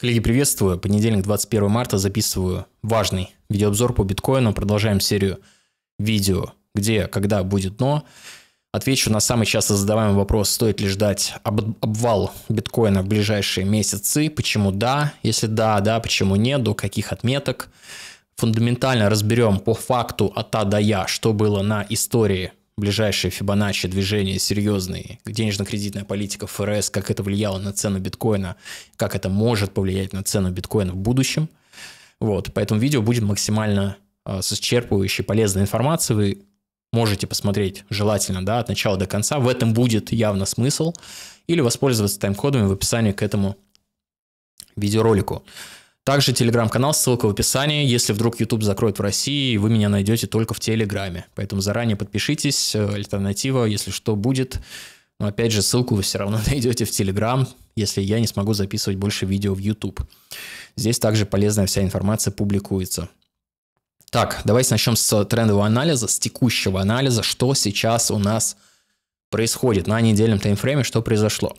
Коллеги, приветствую. Понедельник, 21 марта, записываю важный видеообзор по биткоину. Продолжаем серию видео, где, когда будет но. Отвечу на самый часто задаваемый вопрос, стоит ли ждать об обвал биткоина в ближайшие месяцы, почему да, если да, да, почему нет, до каких отметок. Фундаментально разберем по факту от А до Я, что было на истории ближайшие Фибоначчи движения серьезные, денежно-кредитная политика ФРС, как это влияло на цену биткоина, как это может повлиять на цену биткоина в будущем. Вот, поэтому видео будет максимально э, с исчерпывающей полезной информацией. Вы можете посмотреть желательно, да, от начала до конца. В этом будет явно смысл. Или воспользоваться тайм-кодами в описании к этому видеоролику. Также телеграм-канал, ссылка в описании. Если вдруг YouTube закроет в России, вы меня найдете только в телеграме. Поэтому заранее подпишитесь, э, альтернатива, если что, будет. Но опять же, ссылку вы все равно найдете в телеграм, если я не смогу записывать больше видео в YouTube. Здесь также полезная вся информация публикуется. Так, давайте начнем с трендового анализа, с текущего анализа, что сейчас у нас происходит на недельном таймфрейме, что произошло.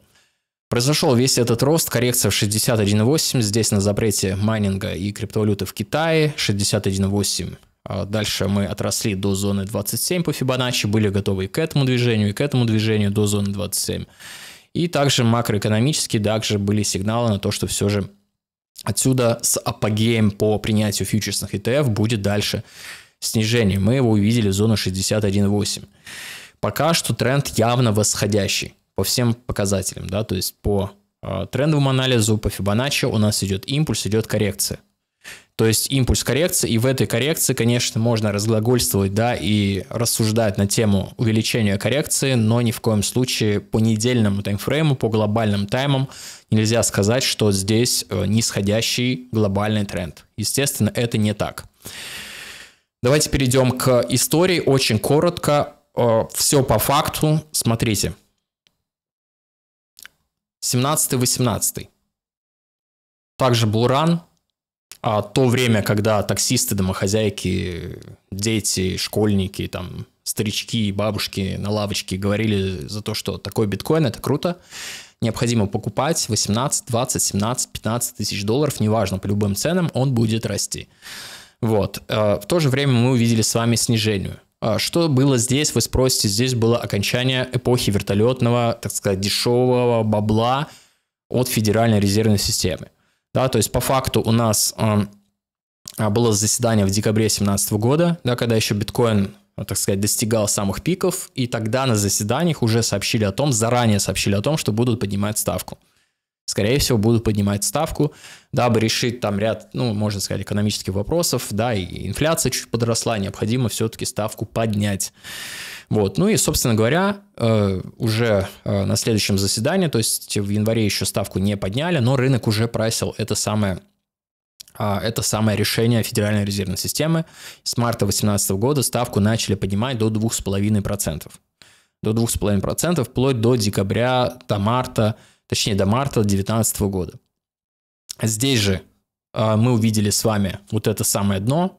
Произошел весь этот рост, коррекция в 61.8, здесь на запрете майнинга и криптовалюты в Китае 61.8. А, дальше мы отросли до зоны 27 по Фибоначчи, были готовы и к этому движению, и к этому движению до зоны 27. И также макроэкономически также были сигналы на то, что все же отсюда с апогеем по принятию фьючерсных ETF будет дальше снижение. Мы его увидели в зону 61.8. Пока что тренд явно восходящий по всем показателям, да, то есть по э, трендовому анализу, по Fibonacci у нас идет импульс, идет коррекция. То есть импульс коррекции, и в этой коррекции, конечно, можно разглагольствовать, да, и рассуждать на тему увеличения коррекции, но ни в коем случае по недельному таймфрейму, по глобальным таймам нельзя сказать, что здесь э, нисходящий глобальный тренд. Естественно, это не так. Давайте перейдем к истории очень коротко. Э, Все по факту. Смотрите, 17-18. Также был ран, а то время, когда таксисты, домохозяйки, дети, школьники, там, старички и бабушки на лавочке говорили за то, что такой биткоин – это круто, необходимо покупать 18, 20, 17, 15 тысяч долларов, неважно, по любым ценам он будет расти. Вот. Э, в то же время мы увидели с вами снижение – а, что было здесь, вы спросите, здесь было окончание эпохи вертолетного, так сказать, дешевого бабла от Федеральной резервной системы. Да, то есть по факту у нас э, было заседание в декабре 2017 года, да, когда еще биткоин, э, так сказать, достигал самых пиков, и тогда на заседаниях уже сообщили о том, заранее сообщили о том, что будут поднимать ставку скорее всего, будут поднимать ставку, дабы решить там ряд, ну, можно сказать, экономических вопросов, да, и инфляция чуть подросла, необходимо все-таки ставку поднять. Вот, ну и, собственно говоря, э, уже э, на следующем заседании, то есть в январе еще ставку не подняли, но рынок уже просил. это самое а, это самое решение Федеральной резервной системы. С марта 2018 года ставку начали поднимать до 2,5%. До 2,5%, вплоть до декабря, до марта точнее до марта 2019 года. Здесь же а, мы увидели с вами вот это самое дно,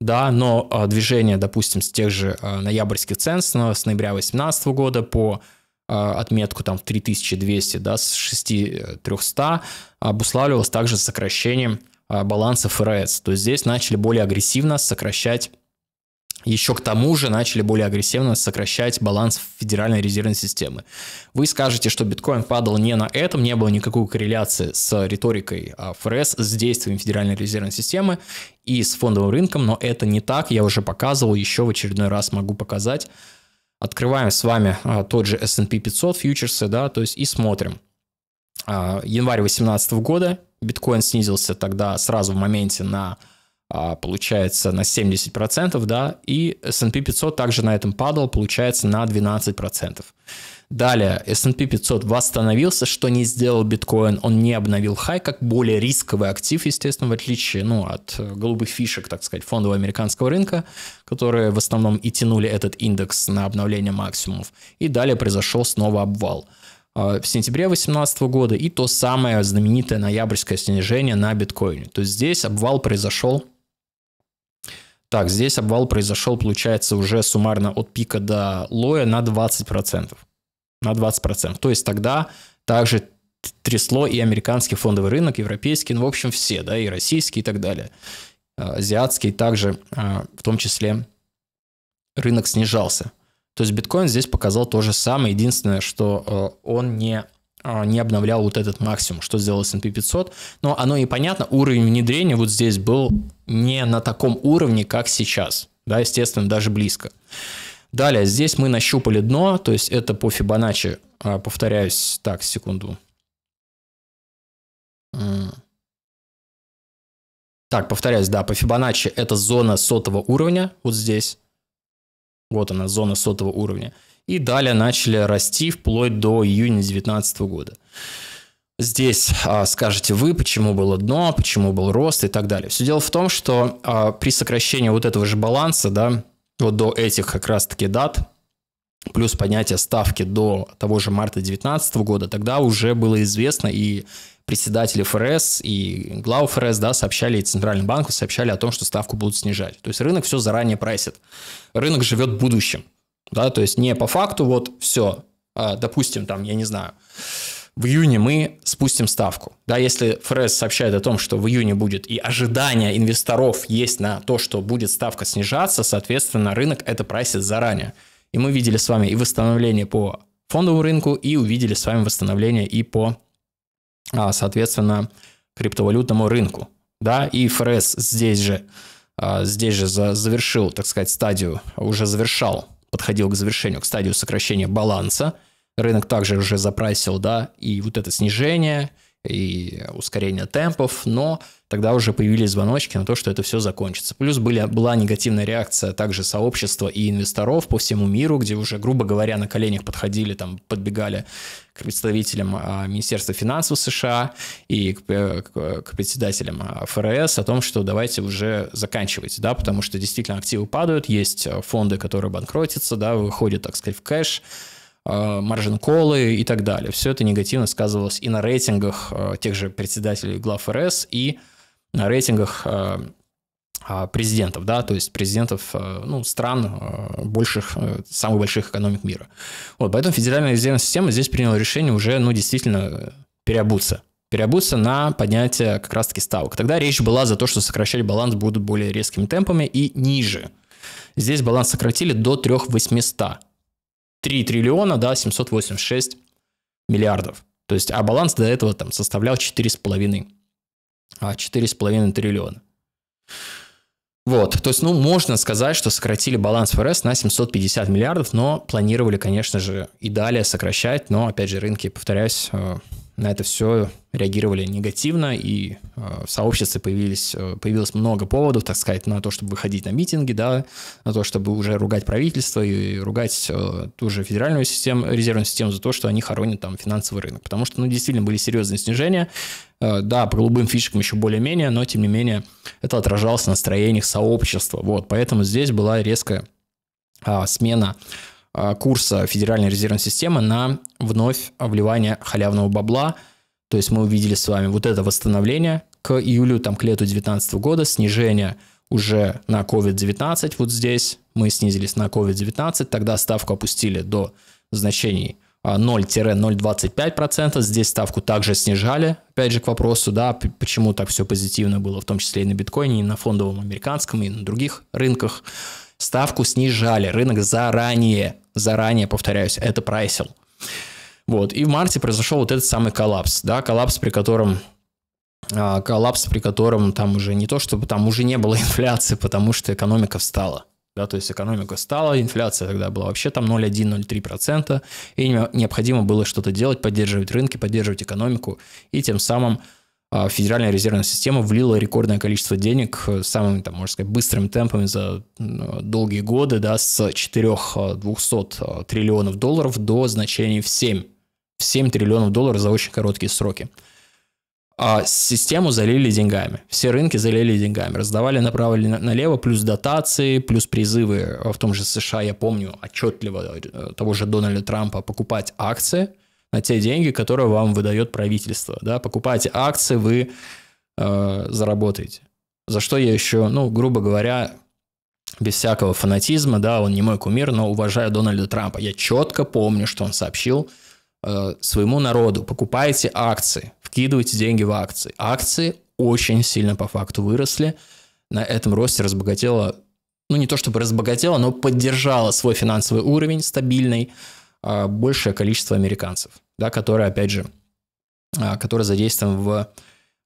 да, но а, движение, допустим, с тех же а, ноябрьских цен с ноября 2018 года по отметку там в 3200, да, с 6300 э, обуславливалось также сокращением баланса ФРС. То есть здесь начали более агрессивно сокращать еще к тому же начали более агрессивно сокращать баланс Федеральной резервной системы. Вы скажете, что биткоин падал не на этом, не было никакой корреляции с риторикой а, ФРС, с действием Федеральной резервной системы и с фондовым рынком, но это не так, я уже показывал, еще в очередной раз могу показать. Открываем с вами а, тот же S&P 500 фьючерсы, да, то есть и смотрим. А, январь 2018 года биткоин снизился тогда сразу в моменте на а, получается на 70%, да, и S&P 500 также на этом падал, получается на 12%. Далее, S&P 500 восстановился, что не сделал биткоин, он не обновил хай, как более рисковый актив, естественно, в отличие ну, от голубых фишек, так сказать, фондового американского рынка, которые в основном и тянули этот индекс на обновление максимумов. И далее произошел снова обвал а, в сентябре 2018 года и то самое знаменитое ноябрьское снижение на биткоине. То есть здесь обвал произошел так, здесь обвал произошел, получается, уже суммарно от пика до лоя на 20%. На 20%. То есть тогда также трясло и американский фондовый рынок, европейский, ну, в общем, все, да, и российский и так далее. А, азиатский также, а, в том числе, рынок снижался. То есть биткоин здесь показал то же самое, единственное, что а, он не а, не обновлял вот этот максимум, что сделал S&P 500. Но оно и понятно, уровень внедрения вот здесь был не на таком уровне, как сейчас. Да, естественно, даже близко. Далее, здесь мы нащупали дно, то есть это по Фибоначчи, а, повторяюсь, так, секунду. Так, повторяюсь, да, по Фибоначчи это зона сотого уровня, вот здесь. Вот она, зона сотого уровня и далее начали расти вплоть до июня 2019 года. Здесь а, скажете вы, почему было дно, почему был рост и так далее. Все дело в том, что а, при сокращении вот этого же баланса, да, вот до этих как раз-таки дат, плюс поднятие ставки до того же марта 2019 года, тогда уже было известно и председатели ФРС и глава ФРС да, сообщали, и Центральный банк сообщали о том, что ставку будут снижать. То есть рынок все заранее прайсит. Рынок живет будущим да, то есть не по факту вот все, а, допустим, там, я не знаю, в июне мы спустим ставку. Да, если ФРС сообщает о том, что в июне будет, и ожидания инвесторов есть на то, что будет ставка снижаться, соответственно, рынок это прайсит заранее. И мы видели с вами и восстановление по фондовому рынку, и увидели с вами восстановление и по, а, соответственно, криптовалютному рынку. Да, и ФРС здесь же, а, здесь же завершил, так сказать, стадию, уже завершал подходил к завершению, к стадию сокращения баланса. Рынок также уже запросил, да, и вот это снижение – и ускорение темпов, но тогда уже появились звоночки на то, что это все закончится. Плюс были, была негативная реакция также сообщества и инвесторов по всему миру, где уже, грубо говоря, на коленях подходили, там, подбегали к представителям а, Министерства финансов США и к, э, к, к председателям а, ФРС о том, что давайте уже заканчивайте, да, потому что действительно активы падают, есть э, фонды, которые банкротятся, да, выходят, так сказать, в кэш, Э, маржин-колы и так далее. Все это негативно сказывалось и на рейтингах э, тех же председателей глав РС, и на рейтингах э, а, президентов, да, то есть президентов ну, стран больших, самых больших экономик мира. Вот, поэтому Федеральная резервная система здесь приняла решение уже, ну, действительно переобуться переобуться на поднятие как раз-таки ставок. Тогда речь была за то, что сокращать баланс будут более резкими темпами и ниже. Здесь баланс сократили до 3800. 3 триллиона, да, 786 миллиардов. То есть, а баланс до этого там составлял 4,5, 4,5 а, триллиона. Вот, то есть, ну, можно сказать, что сократили баланс ФРС на 750 миллиардов, но планировали, конечно же, и далее сокращать, но, опять же, рынки, повторяюсь, э, на это все реагировали негативно, и э, в сообществе появились, э, появилось много поводов, так сказать, на то, чтобы выходить на митинги, да, на то, чтобы уже ругать правительство и, ругать э, ту же федеральную систему, резервную систему за то, что они хоронят там финансовый рынок. Потому что, ну, действительно были серьезные снижения, да, по голубым фишкам еще более-менее, но, тем не менее, это отражалось на настроениях сообщества, вот, поэтому здесь была резкая э, смена а, курса Федеральной резервной системы на вновь вливание халявного бабла. То есть мы увидели с вами вот это восстановление к июлю, там, к лету 2019 года, снижение уже на COVID-19, вот здесь мы снизились на COVID-19, тогда ставку опустили до значений 0-0,25%, а, здесь ставку также снижали, опять же, к вопросу, да, почему так все позитивно было, в том числе и на биткоине, и на фондовом американском, и на других рынках, ставку снижали, рынок заранее заранее, повторяюсь, это прайсил. Вот. И в марте произошел вот этот самый коллапс, да, коллапс, при котором а, коллапс, при котором там уже не то, чтобы там уже не было инфляции, потому что экономика встала. Да, то есть экономика встала, инфляция тогда была вообще там 0,1-0,3%, и необходимо было что-то делать, поддерживать рынки, поддерживать экономику, и тем самым а, Федеральная резервная система влила рекордное количество денег э, самыми, там, можно сказать, быстрыми темпами за долгие годы, да, с 4 200 а, а, триллионов долларов до значений в 7, в 7 триллионов долларов за очень короткие сроки. А систему залили деньгами, все рынки залили деньгами, раздавали направо налево, плюс дотации, плюс призывы в том же США, я помню отчетливо э, того же Дональда Трампа покупать акции – на те деньги, которые вам выдает правительство. Да? Покупаете акции, вы э, заработаете. За что я еще, ну, грубо говоря, без всякого фанатизма, да, он не мой кумир, но уважаю Дональда Трампа. Я четко помню, что он сообщил э, своему народу, покупайте акции, вкидывайте деньги в акции. Акции очень сильно по факту выросли. На этом росте разбогатела, ну не то чтобы разбогатела, но поддержала свой финансовый уровень стабильный. А, большее количество американцев, да, которые, опять же, а, которые задействованы в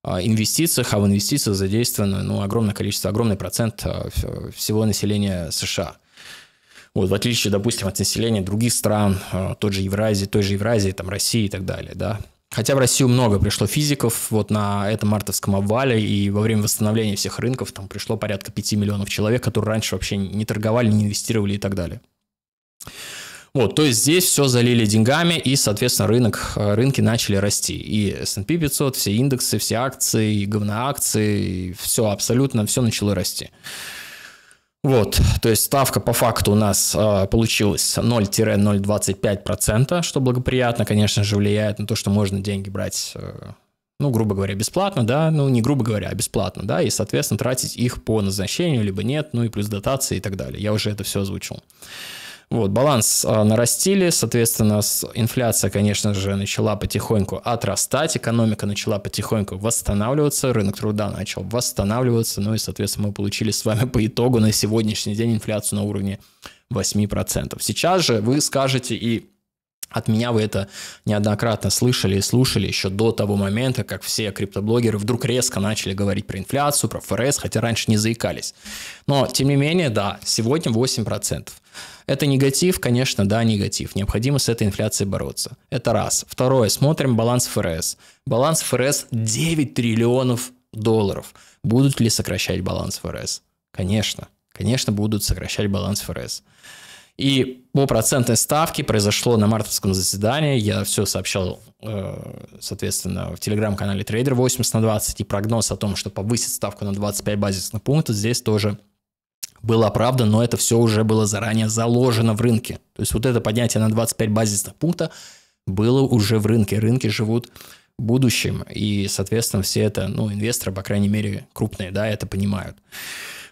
а, инвестициях, а в инвестициях задействовано ну, огромное количество, огромный процент всего населения США. Вот, в отличие, допустим, от населения других стран, тот же Евразии, той же Евразии, там, России и так далее, да. Хотя в Россию много пришло физиков вот на этом мартовском обвале, и во время восстановления всех рынков там пришло порядка 5 миллионов человек, которые раньше вообще не торговали, не инвестировали и так далее. Вот, то есть здесь все залили деньгами, и, соответственно, рынок, э, рынки начали расти. И S&P 500, все индексы, все акции, и говноакции, и все абсолютно, все начало расти. Вот, то есть ставка по факту у нас э, получилась 0-0,25%, что благоприятно, конечно же, влияет на то, что можно деньги брать, э, ну, грубо говоря, бесплатно, да, ну, не грубо говоря, а бесплатно, да, и, соответственно, тратить их по назначению, либо нет, ну, и плюс дотации и так далее. Я уже это все озвучил. Вот, баланс а, нарастили, соответственно, инфляция, конечно же, начала потихоньку отрастать, экономика начала потихоньку восстанавливаться, рынок труда начал восстанавливаться, ну и, соответственно, мы получили с вами по итогу на сегодняшний день инфляцию на уровне 8%. Сейчас же вы скажете и от меня вы это неоднократно слышали и слушали еще до того момента, как все криптоблогеры вдруг резко начали говорить про инфляцию, про ФРС, хотя раньше не заикались. Но, тем не менее, да, сегодня 8%. Это негатив, конечно, да, негатив. Необходимо с этой инфляцией бороться. Это раз. Второе, смотрим баланс ФРС. Баланс ФРС 9 триллионов долларов. Будут ли сокращать баланс ФРС? Конечно, конечно, будут сокращать баланс ФРС. И по процентной ставке произошло на мартовском заседании, я все сообщал, э, соответственно, в телеграм-канале Трейдер 80 на 20, и прогноз о том, что повысит ставку на 25 базисных пунктов, здесь тоже было оправдано, но это все уже было заранее заложено в рынке. То есть вот это поднятие на 25 базисных пунктов было уже в рынке. Рынки живут будущем, и, соответственно, все это, ну, инвесторы, по крайней мере, крупные, да, это понимают.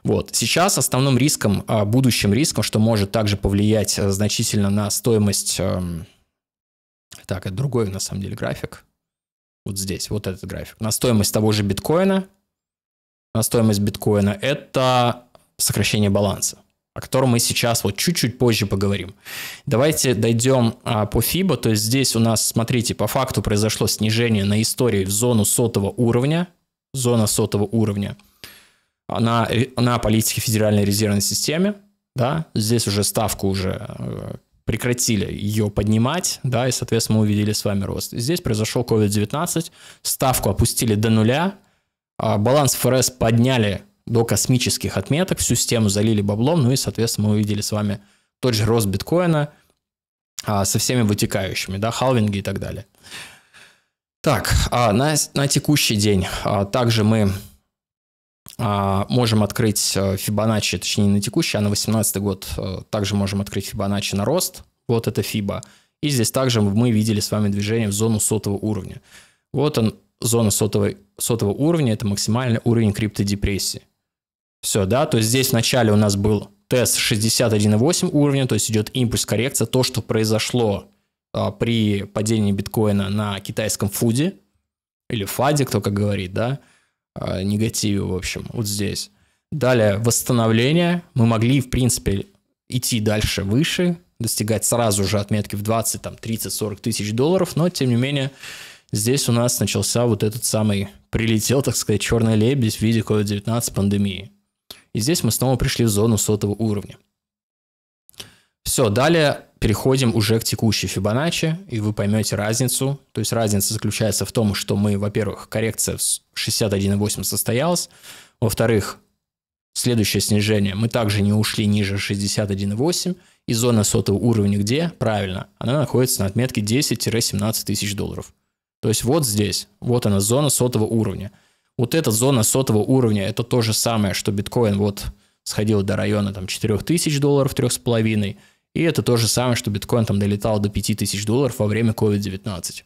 Вот. Сейчас основным риском, а, будущим риском, что может также повлиять э, значительно на стоимость... Эм, так, это другой, на самом деле, график. Вот здесь, вот этот график. На стоимость того же биткоина, на стоимость биткоина, это сокращение баланса, о котором мы сейчас вот чуть-чуть позже поговорим. Давайте дойдем а, по FIBA, то есть здесь у нас, смотрите, по факту произошло снижение на истории в зону сотого уровня, зона сотого уровня на, э, на политике Федеральной резервной системы, да, здесь уже ставку уже э, прекратили ее поднимать, да, и, соответственно, мы увидели с вами рост. Здесь произошел COVID-19, ставку опустили до нуля, а, баланс ФРС подняли до космических отметок, всю систему залили баблом, ну и, соответственно, мы увидели с вами тот же рост биткоина а, со всеми вытекающими, да, халвинги и так далее. Так, а, на, на текущий день а, также мы а, можем открыть э, Fibonacci, точнее не на текущий, а на 18 год а, также можем открыть Fibonacci на рост, вот это FIBA. И здесь также мы видели с вами движение в зону сотого уровня. Вот он, зона сотого, сотого уровня, это максимальный уровень криптодепрессии. Все, да, то есть здесь вначале у нас был тест 61,8 уровня, то есть идет импульс коррекция, то, что произошло а, при падении биткоина на китайском фуде, или фаде, кто как говорит, да, а, негативе, в общем, вот здесь. Далее восстановление, мы могли, в принципе, идти дальше выше, достигать сразу же отметки в 20, там, 30, 40 тысяч долларов, но, тем не менее, здесь у нас начался вот этот самый, прилетел, так сказать, черный лебедь в виде COVID-19 пандемии. И здесь мы снова пришли в зону сотого уровня. Все, далее переходим уже к текущей Фибоначчи, и вы поймете разницу. То есть разница заключается в том, что мы, во-первых, коррекция с 61,8 состоялась, во-вторых, следующее снижение, мы также не ушли ниже 61,8, и зона сотого уровня где? Правильно, она находится на отметке 10-17 тысяч долларов. То есть вот здесь, вот она зона сотого уровня – вот эта зона сотого уровня, это то же самое, что биткоин вот сходил до района там 4000 долларов, трех с половиной, и это то же самое, что биткоин там долетал до 5000 долларов во время COVID-19.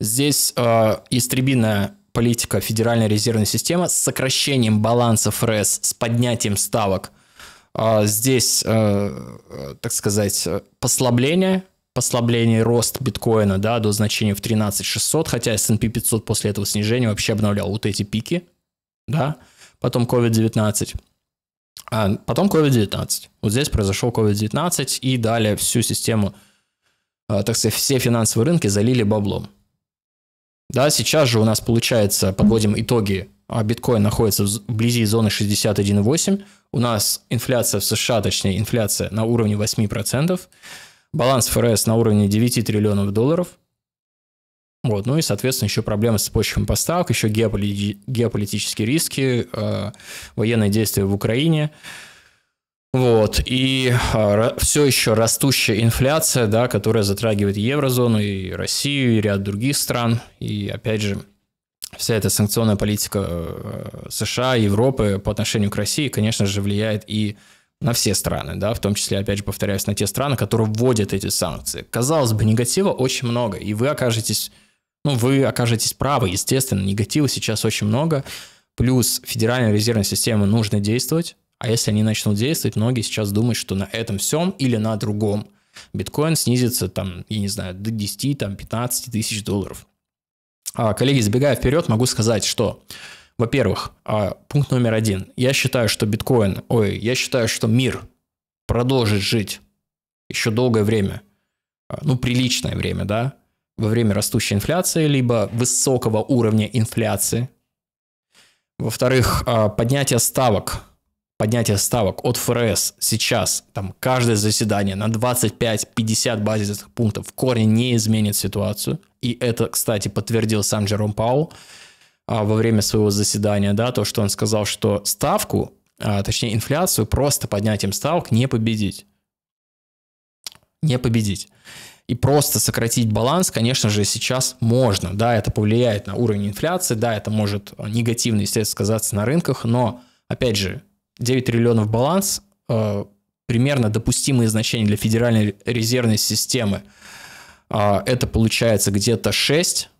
Здесь э, а, истребиная политика Федеральной резервной системы с сокращением баланса ФРС, с поднятием ставок. Э, здесь, э, так сказать, послабление послабление рост биткоина да, до значения в 13 600, хотя S&P 500 после этого снижения вообще обновлял вот эти пики, да, потом COVID-19, а потом COVID-19. Вот здесь произошел COVID-19, и далее всю систему, а, так сказать, все финансовые рынки залили баблом. Да, сейчас же у нас получается, подводим итоги, а биткоин находится вблизи зоны 61,8, у нас инфляция в США, точнее инфляция на уровне 8%, Баланс ФРС на уровне 9 триллионов долларов. Вот, ну и, соответственно, еще проблемы с цепочками поставок, еще геополи- геополитические риски, э, военные действия в Украине. Вот, и э, все еще растущая инфляция, да, которая затрагивает еврозону и Россию, и ряд других стран. И, опять же, вся эта санкционная политика э, США, Европы по отношению к России, конечно же, влияет и на на все страны, да, в том числе, опять же, повторяюсь, на те страны, которые вводят эти санкции. Казалось бы, негатива очень много, и вы окажетесь, ну, вы окажетесь правы, естественно, негатива сейчас очень много, плюс Федеральной резервной системе нужно действовать, а если они начнут действовать, многие сейчас думают, что на этом всем или на другом биткоин снизится там, я не знаю, до 10, там, 15 тысяч долларов. А, коллеги, забегая вперед, могу сказать, что во-первых, а, пункт номер один. Я считаю, что биткоин, ой, я считаю, что мир продолжит жить еще долгое время, а, ну, приличное время, да, во время растущей инфляции, либо высокого уровня инфляции. Во-вторых, а, поднятие ставок, поднятие ставок от ФРС сейчас, там, каждое заседание на 25-50 базисных пунктов в корне не изменит ситуацию. И это, кстати, подтвердил сам Джером Паул. А, во время своего заседания, да, то, что он сказал, что ставку, а, точнее инфляцию, просто поднятием ставок не победить. Не победить. И просто сократить баланс, конечно же, сейчас можно. Да, это повлияет на уровень инфляции, да, это может негативно, естественно, сказаться на рынках, но, опять же, 9 триллионов баланс а, примерно допустимые значения для Федеральной резервной системы. это получается где-то 6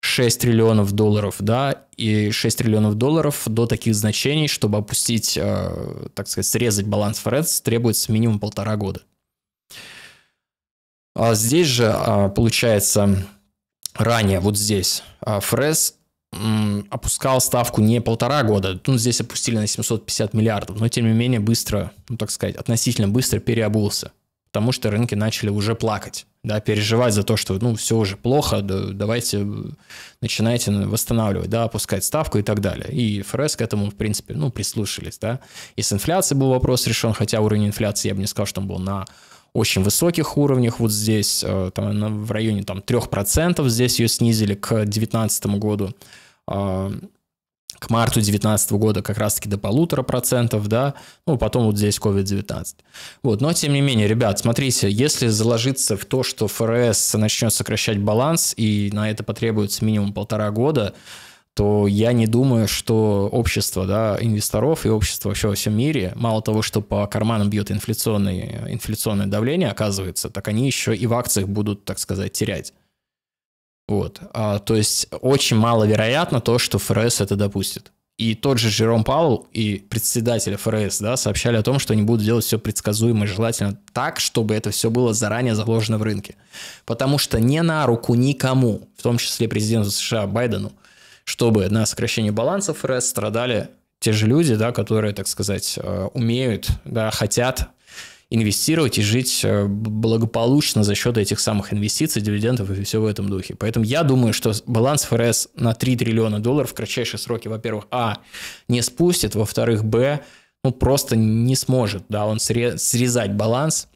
6 триллионов долларов, да, и 6 триллионов долларов до таких значений, чтобы опустить, э, так сказать, срезать баланс ФРС, требуется минимум полтора года. А здесь же, э, получается, ранее, вот здесь, э, а, ФРС опускал ставку не полтора года, ну, здесь опустили на 750 миллиардов, но, тем не менее, быстро, ну, так сказать, относительно быстро переобулся, потому что рынки начали уже плакать да, переживать за то, что, ну, все уже плохо, да, давайте э, начинайте восстанавливать, да, опускать ставку и так далее. И ФРС к этому, в принципе, ну, прислушались, да. И с инфляцией был вопрос решен, хотя уровень инфляции, я бы не сказал, что он был на очень высоких уровнях, вот здесь, э, там, в районе, там, 3%, здесь ее снизили к 2019 году. А, к марту 2019 года как раз-таки до полутора процентов, да, ну, потом вот здесь COVID-19. Вот, но тем не менее, ребят, смотрите, если заложиться в то, что ФРС начнет сокращать баланс, и на это потребуется минимум полтора года, то я не думаю, что общество да, инвесторов и общество вообще во всем мире, мало того, что по карманам бьет инфляционное, инфляционное давление, оказывается, так они еще и в акциях будут, так сказать, терять. Вот. А, то есть очень маловероятно то, что ФРС это допустит. И тот же Жером Паул и председатель ФРС да, сообщали о том, что они будут делать все предсказуемо и желательно так, чтобы это все было заранее заложено в рынке. Потому что не на руку никому, в том числе президенту США Байдену, чтобы на сокращение балансов ФРС страдали те же люди, да, которые, так сказать, э, умеют, да, хотят инвестировать и жить э, благополучно за счет этих самых инвестиций, дивидендов и все в этом духе. Поэтому я думаю, что баланс ФРС на 3 триллиона долларов в кратчайшие сроки, во-первых, а, не спустит, во-вторых, б, ну, просто не сможет, да, он срезать баланс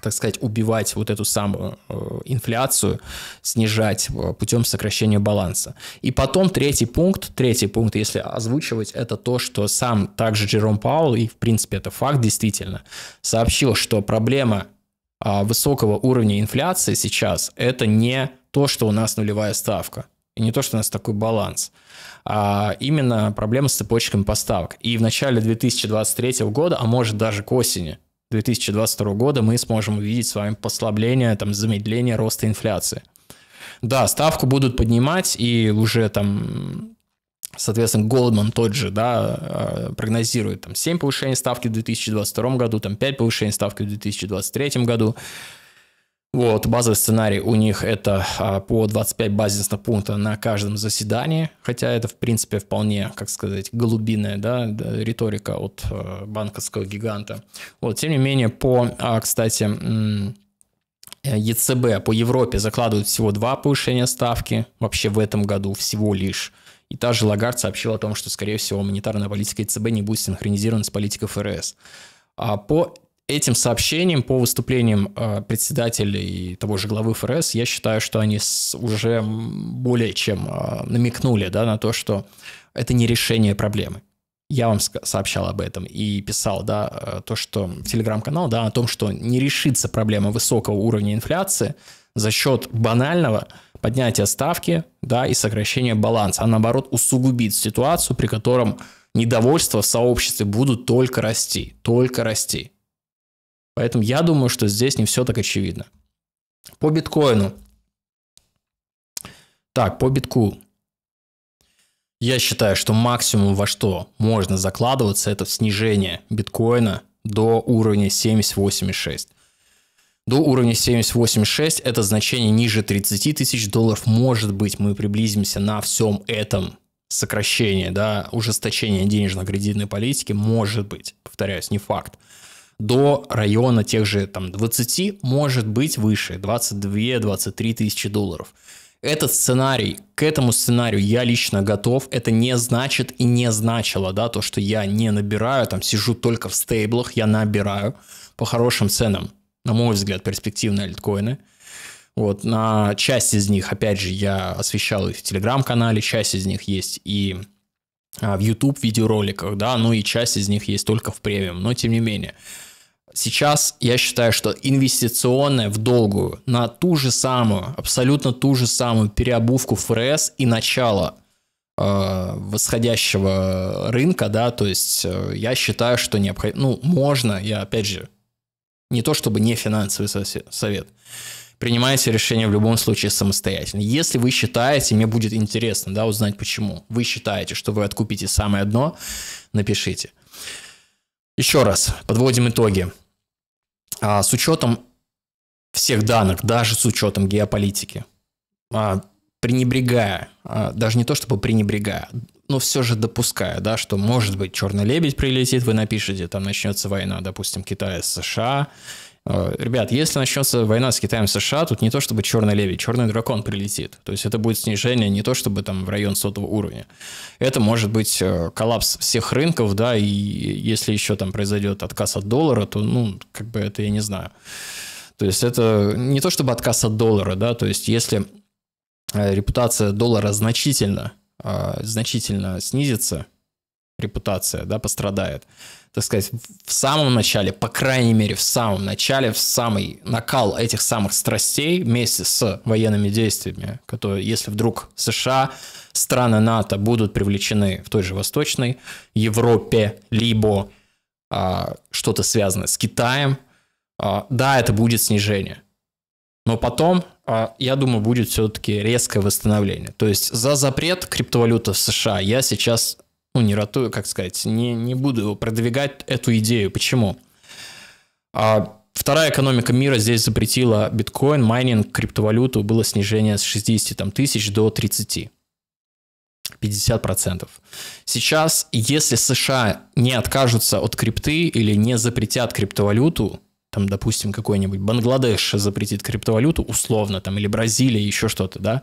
так сказать, убивать вот эту самую э, инфляцию, снижать э, путем сокращения баланса. И потом третий пункт, третий пункт, если озвучивать, это то, что сам также Джером Паул, и в принципе это факт действительно, сообщил, что проблема а, высокого уровня инфляции сейчас это не то, что у нас нулевая ставка, и не то, что у нас такой баланс, а именно проблема с цепочками поставок. И в начале 2023 года, а может даже к осени – 2022 года мы сможем увидеть с вами послабление, там, замедление роста инфляции. Да, ставку будут поднимать, и уже там соответственно, Голдман тот же, да, э, прогнозирует там 7 повышений ставки в 2022 году, там 5 повышений ставки в 2023 году. Вот, базовый сценарий у них это а, по 25 базисных пунктов на каждом заседании, хотя это, в принципе, вполне, как сказать, голубиная да, риторика от а, банковского гиганта. Вот, тем не менее, по, а, кстати, ЕЦБ по Европе закладывают всего два повышения ставки вообще в этом году, всего лишь. И та же Лагард сообщила о том, что, скорее всего, монетарная политика ЕЦБ не будет синхронизирована с политикой ФРС. А по этим сообщением по выступлениям э, председателя и того же главы ФРС, я считаю, что они уже более чем э, намекнули да, на то, что это не решение проблемы. Я вам сообщал об этом и писал, да, э, то, что телеграм-канал, да, о том, что не решится проблема высокого уровня инфляции за счет банального поднятия ставки, да, и сокращения баланса, а наоборот усугубит ситуацию, при котором недовольство в сообществе будут только расти, только расти. Поэтому я думаю, что здесь не все так очевидно. По биткоину. Так, по битку. Я считаю, что максимум во что можно закладываться, это снижение биткоина до уровня 78,6. До уровня 78,6 это значение ниже 30 тысяч долларов. Может быть, мы приблизимся на всем этом сокращении, да, ужесточение денежно-кредитной политики. Может быть, повторяюсь, не факт до района тех же там 20, может быть выше, 22-23 тысячи долларов. Этот сценарий, к этому сценарию я лично готов, это не значит и не значило, да, то, что я не набираю, там, сижу только в стейблах, я набираю по хорошим ценам, на мой взгляд, перспективные альткоины. Вот, на часть из них, опять же, я освещал их в Телеграм-канале, часть из них есть и а, в YouTube видеороликах, да, ну и часть из них есть только в премиум, но тем не менее сейчас я считаю, что инвестиционная в долгую на ту же самую, абсолютно ту же самую переобувку ФРС и начало э, восходящего рынка, да, то есть э, я считаю, что необходимо, ну, можно, я опять же, не то чтобы не финансовый совет, принимайте решение в любом случае самостоятельно. Если вы считаете, мне будет интересно, да, узнать почему, вы считаете, что вы откупите самое дно, напишите. Еще раз, подводим итоги а, с учетом всех данных, даже с учетом геополитики, а, пренебрегая, а, даже не то чтобы пренебрегая, но все же допуская, да, что может быть черный лебедь прилетит, вы напишете, там начнется война, допустим, Китая с США, Э, ребят, если начнется война с Китаем США, тут не то чтобы черный леви, черный дракон прилетит. То есть это будет снижение не то чтобы там в район сотого уровня. Это может быть э, коллапс всех рынков, да, и если еще там произойдет отказ от доллара, то, ну, как бы это я не знаю. То есть это не то чтобы отказ от доллара, да, то есть если э, репутация доллара значительно, значительно снизится, репутация, да, пострадает, так сказать, в самом начале, по крайней мере, в самом начале, в самый накал этих самых страстей вместе с военными действиями, которые, если вдруг США, страны НАТО будут привлечены в той же Восточной Европе, либо а, что-то связанное с Китаем, а, да, это будет снижение. Но потом, а, я думаю, будет все-таки резкое восстановление. То есть за запрет криптовалюты в США я сейчас ну, не ратую, как сказать, не, не буду продвигать эту идею. Почему? А, вторая экономика мира здесь запретила биткоин, майнинг, криптовалюту. Было снижение с 60 там, тысяч до 30. 50%. Сейчас, если США не откажутся от крипты или не запретят криптовалюту, там, допустим, какой-нибудь Бангладеш запретит криптовалюту условно, там, или Бразилия, еще что-то, да,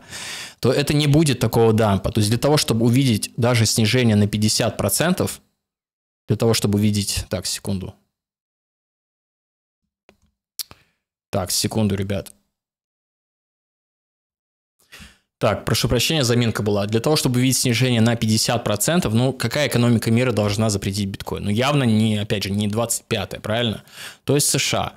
то это не будет такого дампа. То есть для того, чтобы увидеть даже снижение на 50%, для того, чтобы увидеть... Так, секунду. Так, секунду, ребят. Так, прошу прощения, заминка была. Для того, чтобы увидеть снижение на 50%, ну какая экономика мира должна запретить биткоин? Ну явно не, опять же, не 25-я, правильно? То есть США.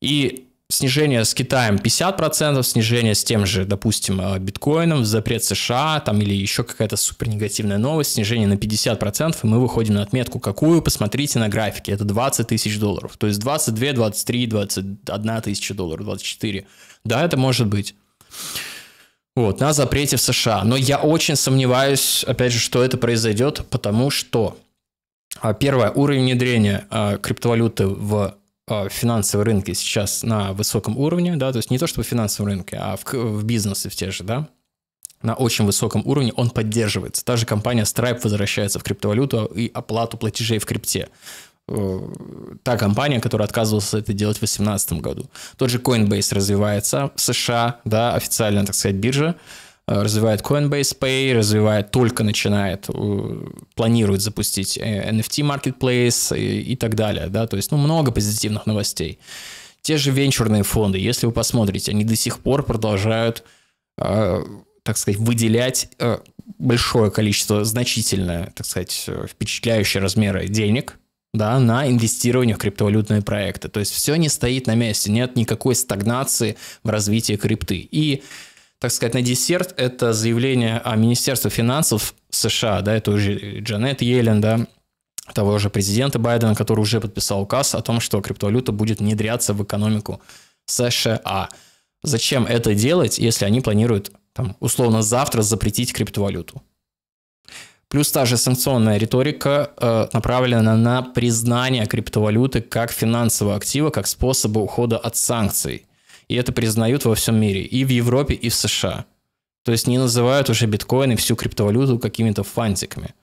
И снижение с Китаем 50%, снижение с тем же, допустим, э, биткоином, запрет США там или еще какая-то супер негативная новость, снижение на 50%, и мы выходим на отметку какую, посмотрите на графике, это 20 тысяч долларов, то есть 22, 23, 21 тысяча долларов, 24. Да, это может быть вот, на запрете в США. Но я очень сомневаюсь, опять же, что это произойдет, потому что, а, первое, уровень внедрения а, криптовалюты в а, финансовые рынки сейчас на высоком уровне, да, то есть не то чтобы в финансовом рынке, а в, в бизнесе в те же, да, на очень высоком уровне он поддерживается. Та же компания Stripe возвращается в криптовалюту и оплату платежей в крипте. Э, та компания, которая отказывалась это делать в 2018 году. Тот же Coinbase развивается в США, да, официально, так сказать, биржа э, развивает Coinbase Pay, развивает, только начинает, э, планирует запустить NFT Marketplace и, и так далее, да, то есть, ну, много позитивных новостей. Те же венчурные фонды, если вы посмотрите, они до сих пор продолжают, так сказать, выделять большое количество, значительное, так сказать, впечатляющие размеры денег – да, на инвестирование в криптовалютные проекты. То есть все не стоит на месте, нет никакой стагнации в развитии крипты. И, так сказать, на десерт это заявление о Министерстве финансов США, да, это уже Джанет Йеллен, да, того же президента Байдена, который уже подписал указ о том, что криптовалюта будет внедряться в экономику США. Зачем это делать, если они планируют, там, условно, завтра запретить криптовалюту? Плюс та же санкционная риторика э, направлена на признание криптовалюты как финансового актива, как способа ухода от санкций. И это признают во всем мире, и в Европе, и в США. То есть не называют уже биткоин и всю криптовалюту какими-то фантиками.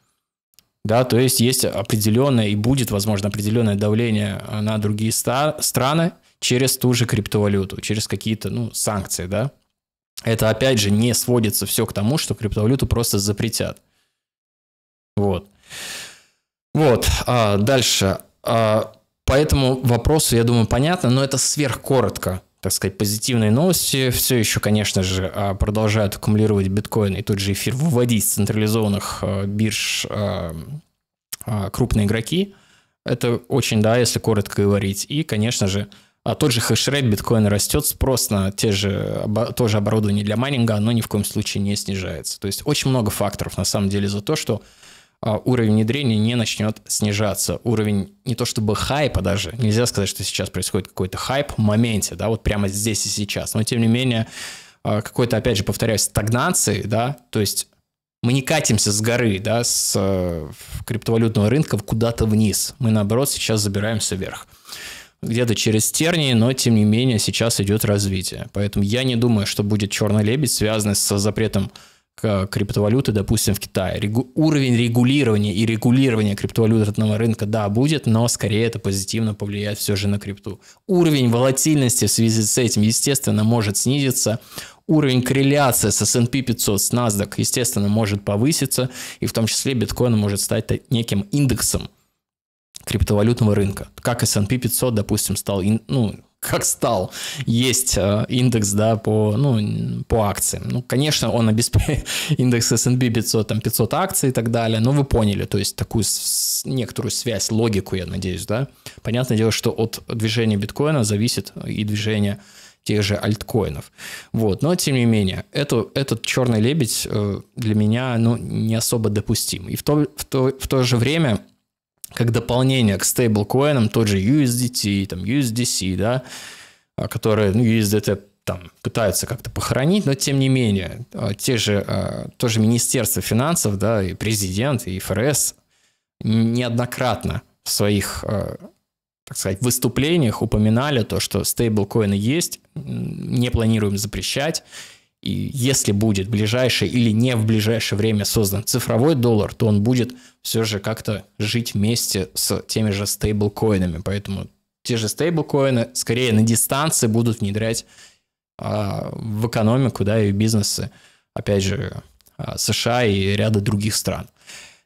Да, то есть есть определенное и будет, возможно, определенное давление э, на другие ста- страны через ту же криптовалюту, через какие-то ну, санкции, да. Это, опять же, не сводится все к тому, что криптовалюту просто запретят. Вот. Вот, а, дальше. А, поэтому вопросу, я думаю, понятно, но это сверхкоротко так сказать, позитивные новости. Все еще, конечно же, а, продолжают аккумулировать биткоин и тот же эфир выводить с централизованных а, бирж а, крупные игроки. Это очень, да, если коротко говорить. И, конечно же, тот же хешрейт биткоина растет, спрос на те же, тоже оборудование для майнинга, оно ни в коем случае не снижается. То есть очень много факторов, на самом деле, за то, что а, уровень внедрения не начнет снижаться. Уровень не то чтобы хайпа даже, нельзя сказать, что сейчас происходит какой-то хайп в моменте, да, вот прямо здесь и сейчас. Но тем не менее, а, какой-то, опять же, повторяюсь, стагнации, да, то есть мы не катимся с горы, да, с э, криптовалютного рынка куда-то вниз. Мы, наоборот, сейчас забираемся вверх. Где-то через тернии, но, тем не менее, сейчас идет развитие. Поэтому я не думаю, что будет черный лебедь, связанный со запретом к криптовалюты, допустим, в Китае. Регу- уровень регулирования и регулирования криптовалютного рынка, да, будет, но скорее это позитивно повлияет все же на крипту. Уровень волатильности в связи с этим, естественно, может снизиться. Уровень корреляции с S&P 500, с NASDAQ, естественно, может повыситься, и в том числе биткоин может стать неким индексом криптовалютного рынка. Как S&P 500, допустим, стал, ну, как стал, есть э, индекс, да, по, ну, по акциям. Ну, конечно, он обеспечивает индекс S&P 500, там, 500 акций и так далее, но вы поняли, то есть такую некоторую связь, логику, я надеюсь, да. Понятное дело, что от движения биткоина зависит и движение тех же альткоинов. Вот. Но, тем не менее, это, этот черный лебедь э, для меня ну, не особо допустим. И в то, в, то, в то же время как дополнение к стейблкоинам, тот же USDT, там USDC, да, а, которые, ну, USDT там пытаются как-то похоронить, но тем не менее, а, те же, а, тоже Министерство финансов, да, и президент, и ФРС неоднократно в своих, так сказать, выступлениях упоминали то, что стейблкоины есть, не планируем запрещать, и если будет ближайшее или не в ближайшее время создан цифровой доллар, то он будет все же как-то жить вместе с теми же стейблкоинами. Поэтому те же стейблкоины скорее на дистанции будут внедрять а, в экономику да, и в бизнесы, опять же, а, США и ряда других стран.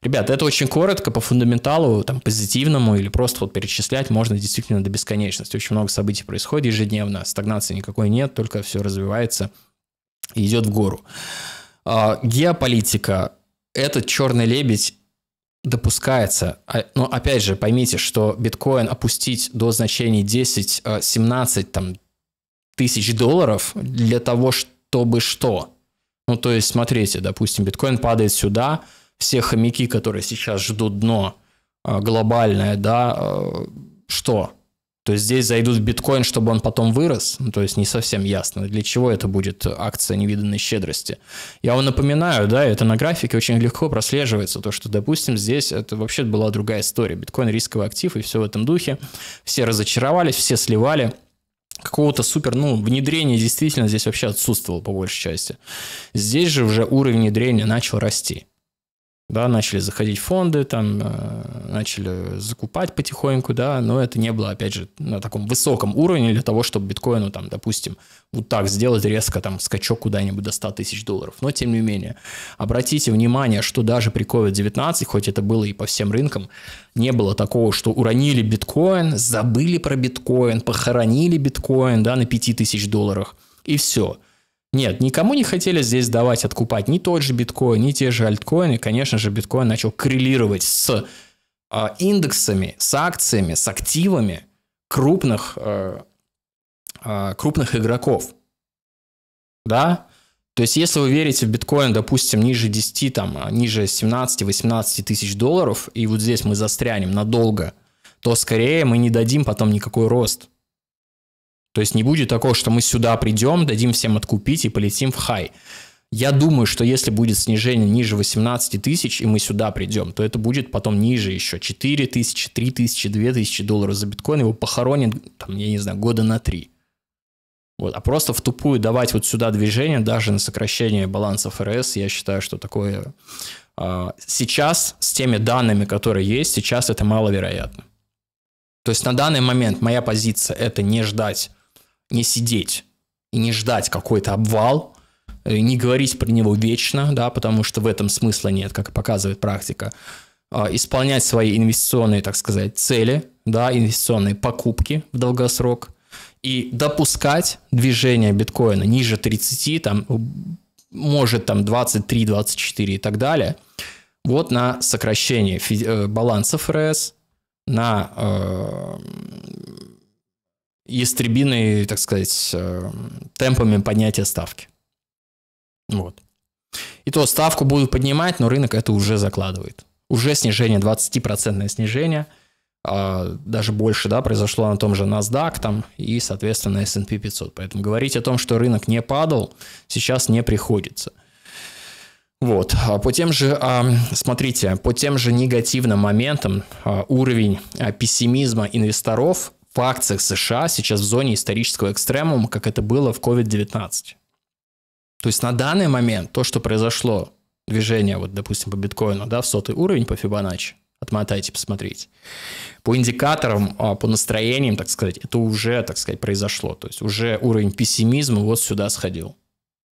Ребят, это очень коротко, по фундаменталу, там, позитивному или просто вот перечислять можно действительно до бесконечности. Очень много событий происходит ежедневно, стагнации никакой нет, только все развивается – идет в гору. А, геополитика, этот черный лебедь допускается. А, Но ну, опять же, поймите, что биткоин опустить до значений 10, 17 а, там, тысяч долларов для того, чтобы что? Ну, то есть, смотрите, допустим, биткоин падает сюда, все хомяки, которые сейчас ждут дно а, глобальное, да, что? то есть здесь зайдут в биткоин, чтобы он потом вырос, ну, то есть не совсем ясно, для чего это будет акция невиданной щедрости. Я вам напоминаю, да, это на графике очень легко прослеживается, то, что, допустим, здесь это вообще была другая история, биткоин рисковый актив и все в этом духе, все разочаровались, все сливали, какого-то супер, ну, внедрения действительно здесь вообще отсутствовало по большей части. Здесь же уже уровень внедрения начал расти да, начали заходить фонды, там э, начали закупать потихоньку, да, но это не было, опять же, на таком высоком уровне для того, чтобы биткоину, там, допустим, вот так сделать резко, там, скачок куда-нибудь до 100 тысяч долларов. Но, тем не менее, обратите внимание, что даже при COVID-19, хоть это было и по всем рынкам, не было такого, что уронили биткоин, забыли про биткоин, похоронили биткоин, да, на 5 тысяч долларах, и все – нет, никому не хотели здесь давать откупать ни тот же биткоин, ни те же альткоины. Конечно же, биткоин начал коррелировать с э, индексами, с акциями, с активами крупных, э, э, крупных игроков. Да? То есть, если вы верите в биткоин, допустим, ниже 10, там, а, ниже 17-18 тысяч долларов, и вот здесь мы застрянем надолго, то скорее мы не дадим потом никакой рост. То есть не будет такого, что мы сюда придем, дадим всем откупить и полетим в хай. Я думаю, что если будет снижение ниже 18 тысяч, и мы сюда придем, то это будет потом ниже еще 4 тысячи, 3 тысячи, 2 тысячи долларов за биткоин. Его похоронит, там, я не знаю, года на 3. Вот. А просто в тупую давать вот сюда движение, даже на сокращение баланса ФРС, я считаю, что такое... А, сейчас с теми данными, которые есть, сейчас это маловероятно. То есть на данный момент моя позиция – это не ждать не сидеть и не ждать какой-то обвал, э, не говорить про него вечно, да, потому что в этом смысла нет, как показывает практика, а, исполнять свои инвестиционные, так сказать, цели, да, инвестиционные покупки в долгосрок и допускать движение биткоина ниже 30, там, может там 23, 24 и так далее, вот на сокращение э, баланса ФРС, на э, ястребиной, так сказать, э, темпами поднятия ставки. Вот. И то ставку будут поднимать, но рынок это уже закладывает. Уже снижение, 20% снижение, а, даже больше, да, произошло на том же NASDAQ там и, соответственно, S&P 500. Поэтому говорить о том, что рынок не падал, сейчас не приходится. Вот, а по тем же, а, смотрите, по тем же негативным моментам уровень пессимизма инвесторов – в акциях США сейчас в зоне исторического экстремума, как это было в COVID-19. То есть на данный момент то, что произошло, движение, вот, допустим, по биткоину, да, в сотый уровень по Fibonacci, отмотайте, посмотрите. По индикаторам, а, по настроениям, так сказать, это уже, так сказать, произошло. То есть уже уровень пессимизма вот сюда сходил.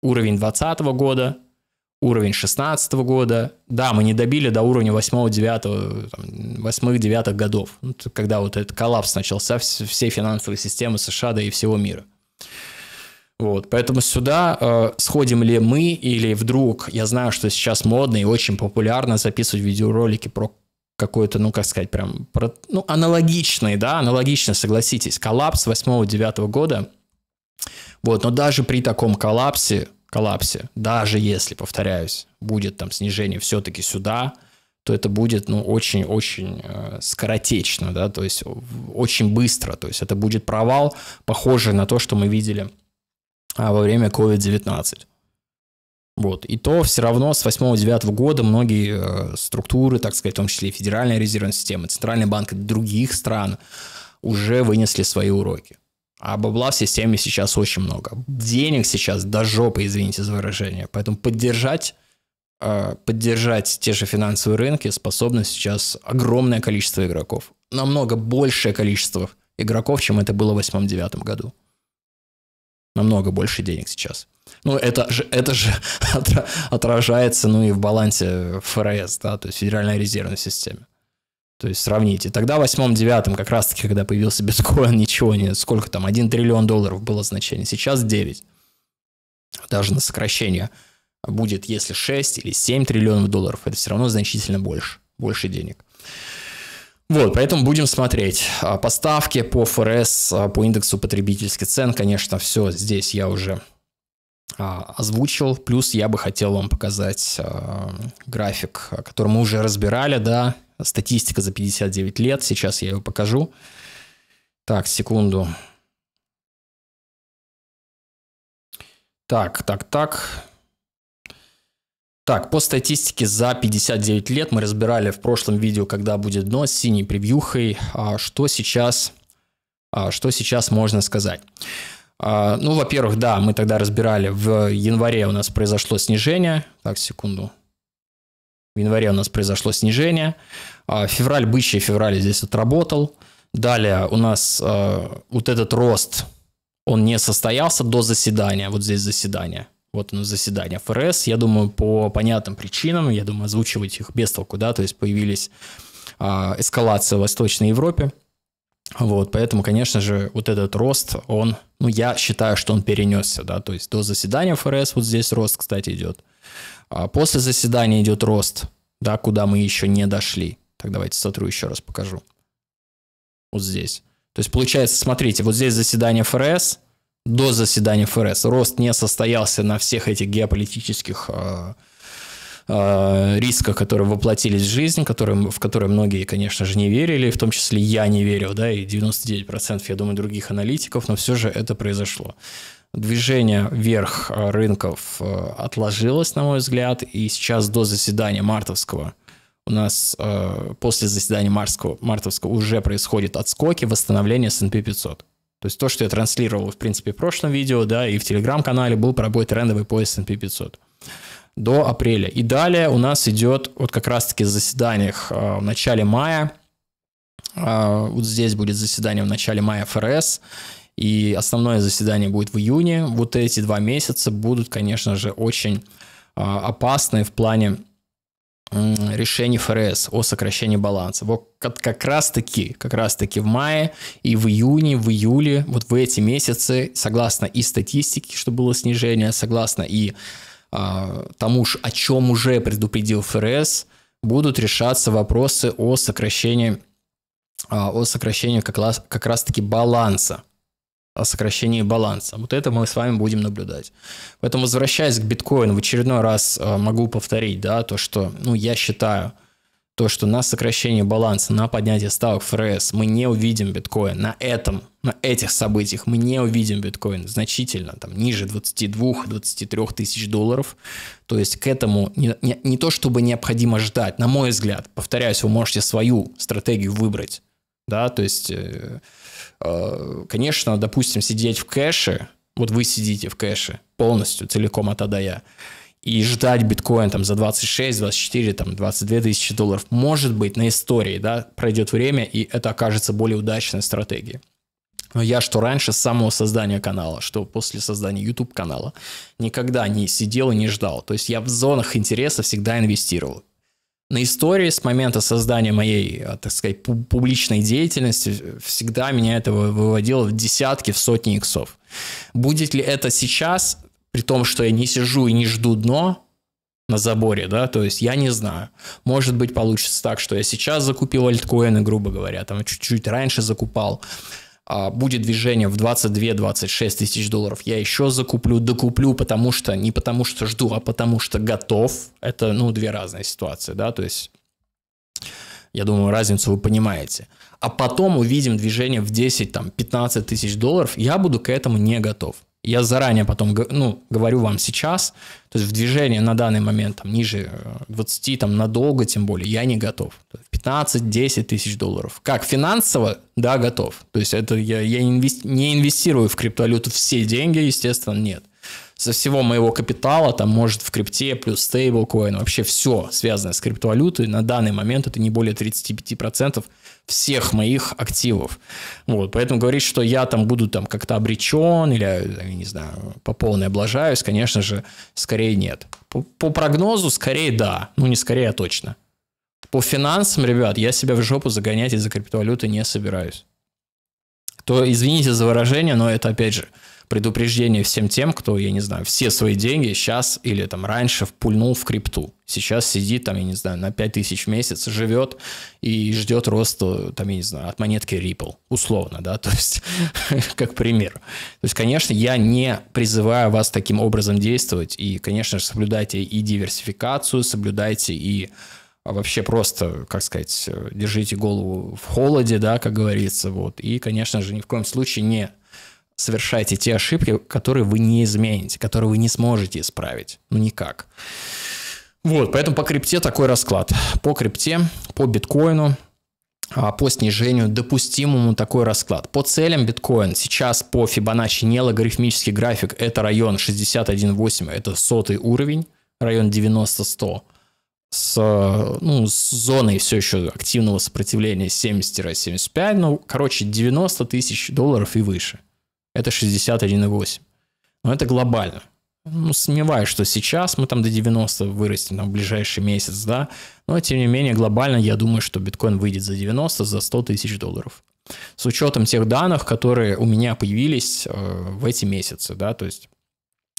Уровень 2020 года, уровень 16 года. Да, мы не добили до уровня 8-9, 8-9 годов, ну, когда вот этот коллапс начался всей финансовой системы США, да и всего мира. Вот, поэтому сюда э, сходим ли мы или вдруг, я знаю, что сейчас модно и очень популярно записывать видеоролики про какой-то, ну, как сказать, прям, про, ну, аналогичный, да, аналогично, согласитесь, коллапс 8-9 года. Вот, но даже при таком коллапсе коллапсе, даже если, повторяюсь, будет там снижение все-таки сюда, то это будет, ну, очень-очень э, скоротечно, да, то есть очень быстро, то есть это будет провал, похожий на то, что мы видели а, во время COVID-19. Вот. И то все равно с 8-9 года многие э, структуры, так сказать, в том числе и Федеральная резервная система, Центральный банк других стран уже вынесли свои уроки. А бабла в системе сейчас очень много. Денег сейчас до жопы, извините за выражение. Поэтому поддержать, э, поддержать те же финансовые рынки способно сейчас огромное количество игроков. Намного большее количество игроков, чем это было в 2008-2009 году. Намного больше денег сейчас. Ну, это же, это же отражается, ну, и в балансе ФРС, да, то есть Федеральной резервной системе. То есть сравните. Тогда в восьмом-девятом, как раз-таки, когда появился биткоин, ничего нет. Сколько там? один триллион долларов было значение. Сейчас 9. Даже на сокращение будет, если 6 или 7 триллионов долларов, это все равно значительно больше. Больше денег. Вот, поэтому будем смотреть. А, поставки по ФРС, а, по индексу потребительских цен, конечно, все здесь я уже а, озвучил. Плюс я бы хотел вам показать график, который мы уже разбирали, да, статистика за 59 лет. Сейчас я ее покажу. Так, секунду. Так, так, так. Так, по статистике за 59 лет мы разбирали в прошлом видео, когда будет дно с синей превьюхой, а, что сейчас, а, что сейчас можно сказать. А, ну, во-первых, да, мы тогда разбирали, в январе у нас произошло снижение. Так, секунду. В январе у нас произошло снижение. А, февраль, бычий февраль здесь отработал. Далее у нас а, вот этот рост, он не состоялся до заседания. Вот здесь заседание. Вот оно, заседание ФРС. Я думаю, по понятным причинам, я думаю, озвучивать их без толку, да, то есть появились а, эскалация в Восточной Европе. Вот, поэтому, конечно же, вот этот рост, он, ну, я считаю, что он перенесся, да, то есть до заседания ФРС вот здесь рост, кстати, идет. А после заседания идет рост, да, куда мы еще не дошли. Так, давайте сотру еще раз покажу. Вот здесь. То есть, получается, смотрите, вот здесь заседание ФРС, до заседания ФРС рост не состоялся на всех этих геополитических э, э, рисках, которые воплотились в жизнь, которые, в которые многие, конечно же, не верили, в том числе я не верил, да, и 99%, я думаю, других аналитиков, но все же это произошло. Движение вверх э, рынков э, отложилось, на мой взгляд, и сейчас до заседания мартовского у нас э, после заседания мартовского, мартовского уже происходит отскоки, восстановление S&P 500. То есть то, что я транслировал, в принципе, в прошлом видео, да, и в Телеграм-канале был пробой трендовый по S&P 500 до апреля. И далее у нас идет вот как раз-таки заседаниях э, в начале мая. Э, вот здесь будет заседание в начале мая ФРС и основное заседание будет в июне. Вот эти два месяца будут, конечно же, очень а, опасны в плане решений ФРС о сокращении баланса. Вот как раз-таки, как раз-таки в мае и в июне, в июле, вот в эти месяцы, согласно и статистике, что было снижение, согласно и э, тому, о чем уже предупредил ФРС, будут решаться вопросы о сокращении, э, о сокращении как, раз, как раз-таки баланса о сокращении баланса. Вот это мы с вами будем наблюдать. Поэтому, возвращаясь к биткоину, в очередной раз э, могу повторить, да, то, что, ну, я считаю, то, что на сокращение баланса, на поднятие ставок ФРС мы не увидим биткоин на этом, на этих событиях мы не увидим биткоин значительно, там, ниже 22-23 тысяч долларов. То есть к этому не, не, не то, чтобы необходимо ждать, на мой взгляд, повторяюсь, вы можете свою стратегию выбрать, да, то есть... Э, Э, конечно, допустим, сидеть в кэше, вот вы сидите в кэше полностью, целиком от А Я, и ждать биткоин там за 26, 24, там 22 тысячи долларов. Может быть, на истории, да, пройдет время, и это окажется более удачной стратегией. Но я что раньше, с самого создания канала, что после создания YouTube канала, никогда не сидел и не ждал. То есть я в зонах интереса всегда инвестировал на истории с момента создания моей, э, так сказать, публичной деятельности всегда меня это выводило в десятки, в сотни иксов. Будет ли это сейчас, при том, что я не сижу и не жду дно на заборе, да, то есть я не знаю. Может быть, получится так, что я сейчас закупил альткоины, грубо говоря, там чуть-чуть раньше закупал. А, будет движение в 22-26 тысяч долларов, я еще закуплю, докуплю, потому что, не потому что жду, а потому что готов. Это, ну, две разные ситуации, да, то есть, я думаю, разницу вы понимаете. А потом увидим движение в 10-15 тысяч долларов, я буду к этому не готов. Я заранее потом ну, говорю вам сейчас, то есть в движении на данный момент там, ниже 20, э, там надолго тем более, я не готов. 15-10 тысяч долларов. Как финансово, да, готов. То есть это я, я инвести, не инвестирую в криптовалюту все деньги, естественно, нет. Со всего моего капитала, там, может, в крипте, плюс стейблкоин, вообще все связанное с криптовалютой, на данный момент это не более 35% всех моих активов. Вот, поэтому говорить, что я там буду там как-то обречен или, не знаю, по полной облажаюсь, конечно же, скорее нет. По, по прогнозу скорее да, ну не скорее, а точно. По финансам, ребят, я себя в жопу загонять из-за криптовалюты не собираюсь. То извините за выражение, но это опять же – предупреждение всем тем, кто, я не знаю, все свои деньги сейчас или там раньше впульнул в крипту. Сейчас сидит там, я не знаю, на 5000 в месяц, живет и ждет роста, там, я не знаю, от монетки Ripple, условно, да, то есть, как пример. То есть, конечно, я не призываю вас таким образом действовать, и, конечно же, соблюдайте и диверсификацию, соблюдайте и а вообще просто, как сказать, э, держите голову в холоде, да, как говорится, вот, и, конечно же, ни в коем случае не совершаете те ошибки, которые вы не измените, которые вы не сможете исправить. Ну никак. Вот, поэтому по крипте такой расклад. По крипте, по биткоину, а, по снижению допустимому такой расклад. По целям биткоин сейчас по Fibonacci не логарифмический график, это район 61.8, это сотый уровень, район 90-100 с, ну, с зоной все еще активного сопротивления 70-75, ну, короче, 90 тысяч долларов и выше это 61,8. Но это глобально. Ну, сомневаюсь, что сейчас мы там до 90 вырастем там, в ближайший месяц, да. Но, тем не менее, глобально я думаю, что биткоин выйдет за 90, за 100 тысяч долларов. С учетом тех данных, которые у меня появились э, в эти месяцы, да, то есть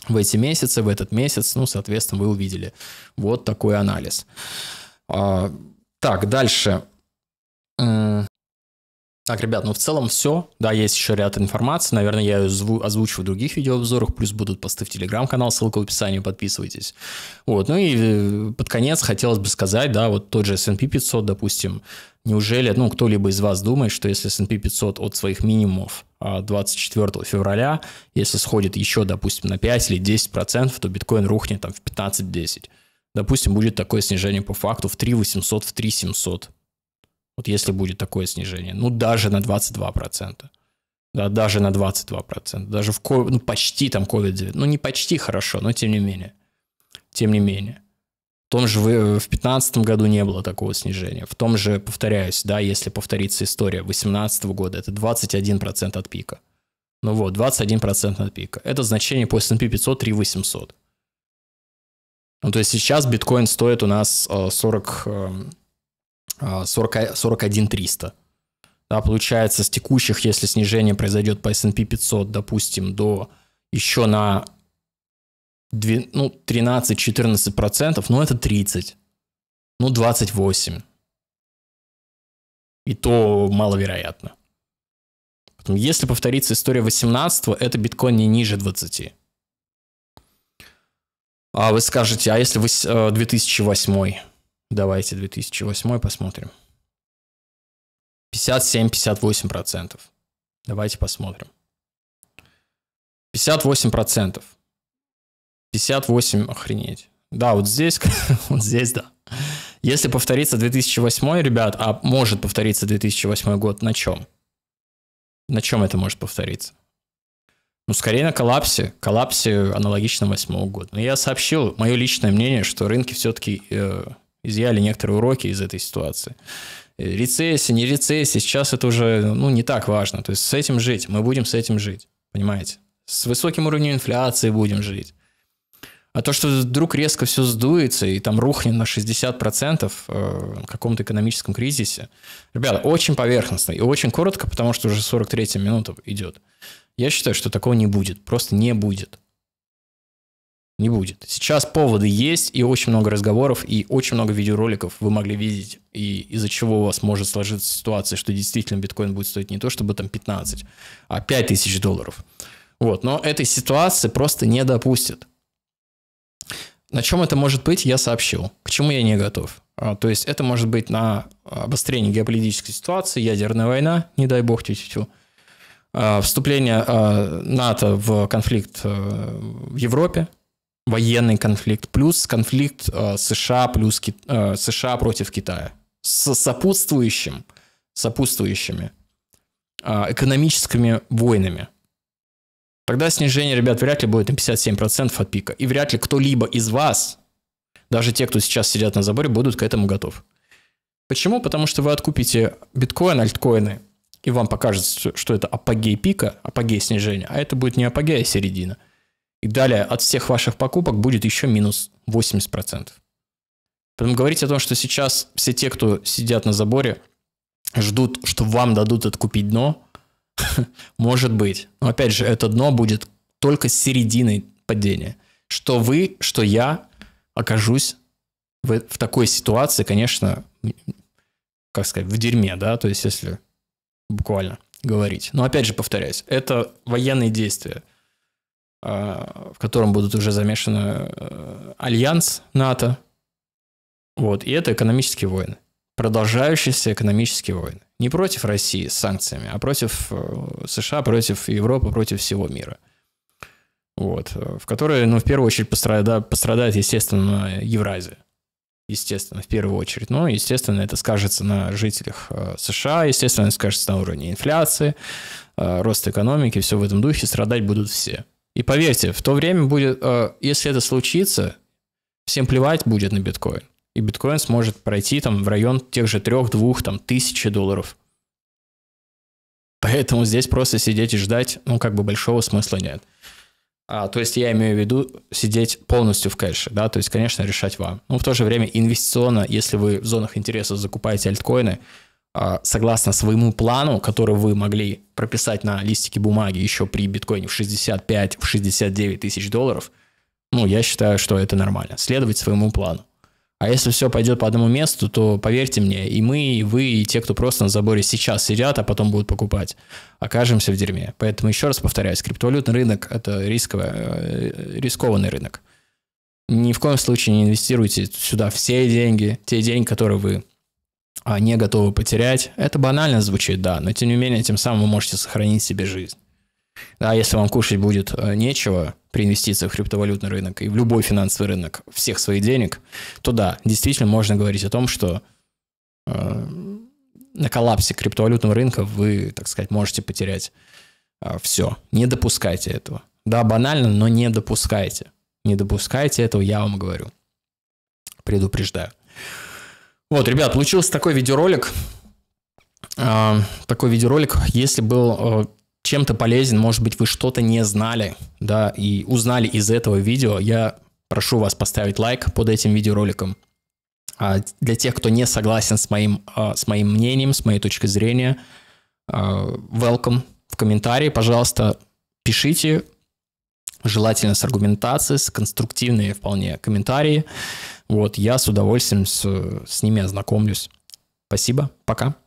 в эти месяцы, в этот месяц, ну, соответственно, вы увидели. Вот такой анализ. А, так, дальше. Так, ребят, ну в целом все. Да, есть еще ряд информации. Наверное, я ее озвучу в других видеообзорах, плюс будут посты в телеграм-канал, ссылка в описании, подписывайтесь. Вот, ну и э, под конец хотелось бы сказать, да, вот тот же S&P 500, допустим, неужели, ну, кто-либо из вас думает, что если S&P 500 от своих минимумов 24 а, февраля, если сходит еще, допустим, на 5 или 10%, то биткоин рухнет там в 15-10%. Допустим, будет такое снижение по факту в 3 800, в 3 700. Вот если будет такое снижение, ну даже на 22%. Да, даже на 22%. Даже в COVID, ну, почти там COVID-19. Ну, не почти хорошо, но тем не менее. Тем не менее. В том же э, в 2015 году не было такого снижения. В том же, повторяюсь, да, если повторится история 2018 года, это 21% от пика. Ну вот, 21% от пика. Это значение по S&P 500 3800. Ну, то есть сейчас биткоин стоит у нас 40, э, 40, 41 300. Да, получается, с текущих, если снижение произойдет по S&P 500, допустим, до еще на 2, ну, 13-14%, ну, это 30, ну, 28. И то маловероятно. если повторится история 18 это биткоин не ниже 20. А вы скажете, а если 2008 э, -й? Давайте 2008 посмотрим. 57-58%. Давайте посмотрим. 58%. 58, охренеть. Да, вот здесь, вот здесь, да. Если повторится 2008, ребят, а может повториться 2008 год, на чем? На чем это может повториться? Ну, скорее на коллапсе. Коллапсе аналогично 2008 года. Но я сообщил мое личное мнение, что рынки все-таки э, изъяли некоторые уроки из этой ситуации. Э, рецессия, не рецессия, сейчас это уже ну, не так важно. То есть с этим жить, мы будем с этим жить, понимаете? С высоким уровнем инфляции будем жить. А то, что вдруг резко все сдуется и там рухнет на 60% э, в каком-то экономическом кризисе, ребята, очень поверхностно и очень коротко, потому что уже 43 минута идет. Я считаю, что такого не будет, просто не будет не будет. Сейчас поводы есть, и очень много разговоров, и очень много видеороликов вы могли видеть, и из-за чего у вас может сложиться ситуация, что действительно биткоин будет стоить не то чтобы там 15, а 5 тысяч долларов. Вот, но этой ситуации просто не допустят. На чем это может быть, я сообщил. К чему я не готов. А, то есть это может быть на а, обострении геополитической ситуации, ядерная война, не дай бог, тю-тю-тю а, вступление а, НАТО в конфликт в Европе, военный конфликт, плюс конфликт э, США, плюс Ки- э, США против Китая с сопутствующим, сопутствующими э, экономическими войнами. Тогда снижение, ребят, вряд ли будет на 57% от пика. И вряд ли кто-либо из вас, даже те, кто сейчас сидят на заборе, будут к этому готов. Почему? Потому что вы откупите биткоин, альткоины, и вам покажется, что это апогей пика, апогей снижения, а это будет не апогей, а середина. И далее от всех ваших покупок будет еще минус 80%. Поэтому говорить о том, что сейчас все те, кто сидят на заборе, ждут, что вам дадут откупить дно, может быть. Но опять же, это дно будет только с серединой падения. Что вы, что я окажусь в, в такой ситуации, конечно, как сказать, в дерьме, да, то есть если буквально говорить. Но опять же, повторяюсь, это военные действия – а, в котором будут уже замешаны э, альянс НАТО. Вот, и это экономические войны. Продолжающиеся экономические войны. Не против России с санкциями, а против э, США, против Европы, против всего мира. Вот, э, в которой, ну, в первую очередь пострада, пострадает, естественно, Евразия. Естественно, в первую очередь. Но, ну, естественно, это скажется на жителях США, естественно, это скажется на уровне инфляции, роста экономики, все в этом духе, страдать будут все – и поверьте, в то время будет, э, если это случится, всем плевать будет на биткоин. И биткоин сможет пройти там в район тех же трех, двух, там тысячи долларов. Поэтому здесь просто сидеть и ждать, ну, как бы большого смысла нет. А, то есть я имею в виду сидеть полностью в кэше, да, то есть, конечно, решать вам. Но в то же время инвестиционно, если вы в зонах интереса закупаете альткоины, а, согласно своему плану, который вы могли прописать на листике бумаги еще при биткоине в 65-69 в тысяч долларов, ну, я считаю, что это нормально. Следовать своему плану. А если все пойдет по одному месту, то поверьте мне, и мы, и вы, и те, кто просто на заборе сейчас сидят, а потом будут покупать, окажемся в дерьме. Поэтому еще раз повторяюсь, криптовалютный рынок – это рисковый, э, рискованный рынок. Ни в коем случае не инвестируйте сюда все деньги, те деньги, которые вы а не готовы потерять. Это банально звучит, да, но тем не менее, тем самым вы можете сохранить себе жизнь. да если вам кушать будет э, нечего при инвестициях в криптовалютный рынок и в любой финансовый рынок всех своих денег, то да, действительно можно говорить о том, что э, на коллапсе криптовалютного рынка вы, так сказать, можете потерять э, а, все. Не допускайте этого. Да, банально, но не допускайте. Не допускайте этого, я вам говорю. Предупреждаю. Вот, ребят, получился такой видеоролик. А, такой видеоролик, если был э, чем-то полезен, может быть, вы что-то не знали, да, и узнали из этого видео, я прошу вас поставить лайк под этим видеороликом. А для тех, кто не согласен с моим, а, с моим мнением, с моей точкой зрения, э, welcome в комментарии, пожалуйста, пишите, желательно с аргументацией, с конструктивные вполне комментарии. Вот, я с удовольствием с, с ними ознакомлюсь. Спасибо, пока.